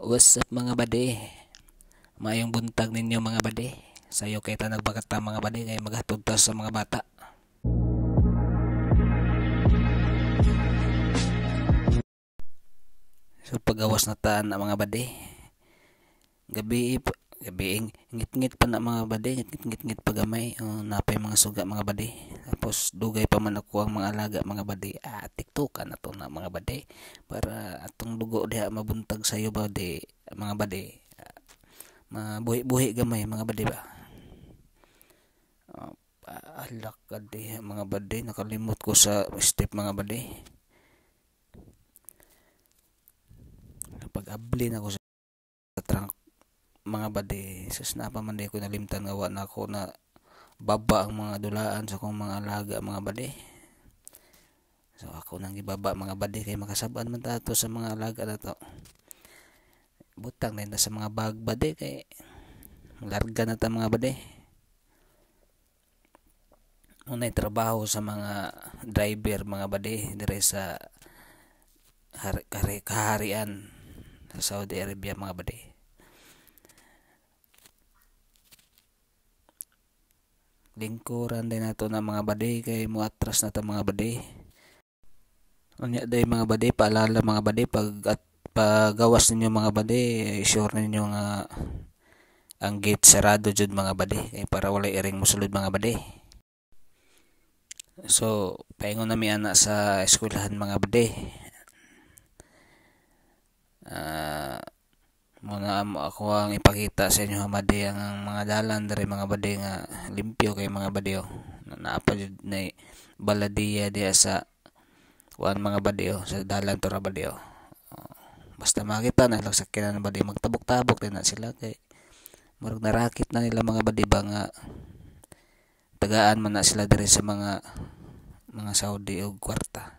What's up mga bade? Mayong buntag ninyo mga bade. Sayo kay ta nagbakat ta mga bade kay maghatod sa mga bata. So pagawas na ta na mga bade. Gabi gabi ngit-ngit pa na mga bade ngit-ngit-ngit pa gamay oh, napay mga suga mga bade tapos dugay pa man ako ang mga alaga mga bade ah tiktokan na to na mga bade para atong dugo diha mabuntag sa iyo bade mga bade ah, mabuhi-buhi gamay mga bade ba oh, ah, alak mga bade nakalimot ko sa step mga bade pag-ablin ako sa mga bade sus na pa man ko nalimtan nga wa na ako na baba ang mga dulaan sa kong mga alaga mga bade so ako nang gibaba mga bade kay makasabaan man tato sa mga alaga na to butang na sa mga bag bade kay larga na ta mga bade unay trabaho sa mga driver mga bade dire sa hari, kaharian sa Saudi Arabia mga bade lingkuran din nato na mga baday kay mo atras na ta mga baday unya day mga baday paalala mga baday pag at pagawas ninyo mga baday eh, sure ninyo nga ang gate sarado jud mga baday kay eh, para wala iring musulod mga baday so paingon na mi ana sa eskwelahan mga baday uh, muna mo ako ang ipakita sa inyo maday ang mga dalan dari mga baday nga limpyo kay mga badyo oh. na naapad na baladiya diya sa kuan mga badyo oh, sa dalan to ra oh. basta makita na lang sa kinan badyo magtabok-tabok din na sila kay murag narakit na nila mga badyo ba nga tagaan man na sila diri sa mga mga Saudi o kwarta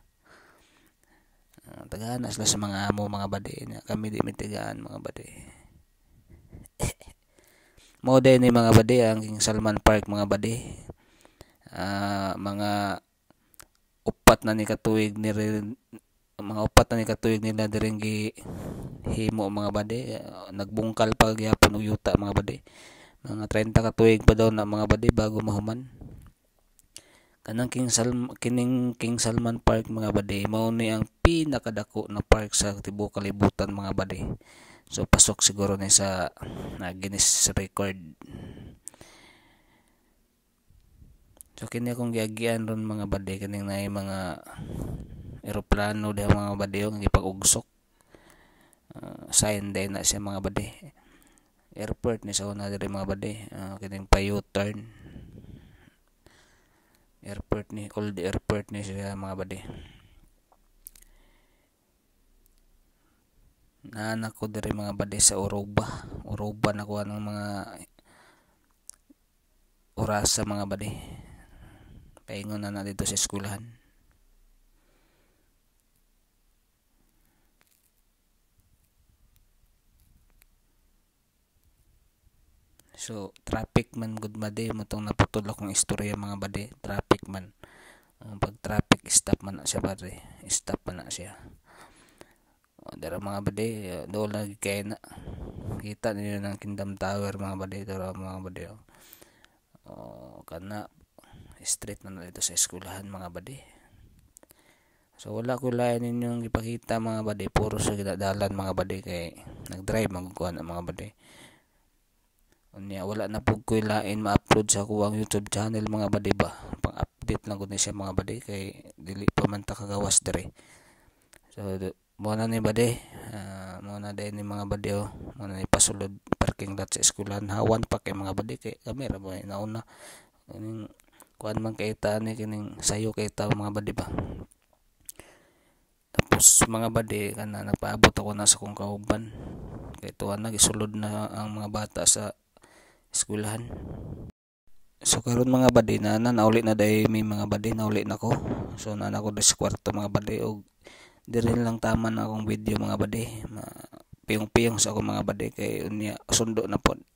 tagaan sila sa mga amo mga bade niya kami di mitigaan mga bade mo ni mga bade ang King Salman Park mga bade uh, mga upat na ni katuig ni mga upat na ni katuig nila diringgi himo mga bade nagbungkal pa gyapon yuta mga bade mga 30 katuig pa daw na mga bade bago mahuman kanang King Salman kining King Salman Park mga bade mao ni ang pinakadako na park sa tibuok kalibutan mga bade so pasok siguro ni sa na Guinness record so kini akong giagian ron mga bade kaning naay mga eroplano diha mga bade ang gipag-ugsok uh, sign din na siya mga bade airport ni sa una diri mga bade uh, ah, kining payo turn airport ni old airport ni siya mga bade naanak ko dere mga bade sa Uroba Uroba na kuha ng mga oras sa mga bade paingon na na dito sa eskulahan So, traffic man good bade mo tong naputol akong istorya mga bade, traffic man. Uh, pag traffic stop man na siya bade, stop man na siya. Uh, Dara mga bade, ah, do lagi kay na. Kita niyo ng Kingdom Tower mga bade, dara mga bade. Oh, kana street na na dito sa eskwelahan mga bade. So wala ko lain ninyong ipakita mga bade, puro sa dalan mga bade kay nagdrive magkuhan ang mga bade. Unya, wala na pud ko lain ma-upload sa ko YouTube channel mga bade ba. Pang-update lang gud ni siya mga bade kay dili pa man ta kagawas dire. So mo na ni bade, uh, ah, mo na dai ni mga bade oh. Mo na ni pasulod parking lot sa eskulan hawan pa kay mga bade kay camera mo eh, nauna. Kining kuan man kay ta ni kining sayo kay ta mga bade ba. Tapos mga bade kana napaabot ako na sa kong kauban kay tuwa na gisulod na ang mga bata sa eskwelahan. So karon mga badi na na nauli na day may mga na uli na ko. So na ako sa kwarto mga badi og diri lang taman na akong video mga badi. Ma piyong-piyong sa akong mga badi kay unya sundo na po.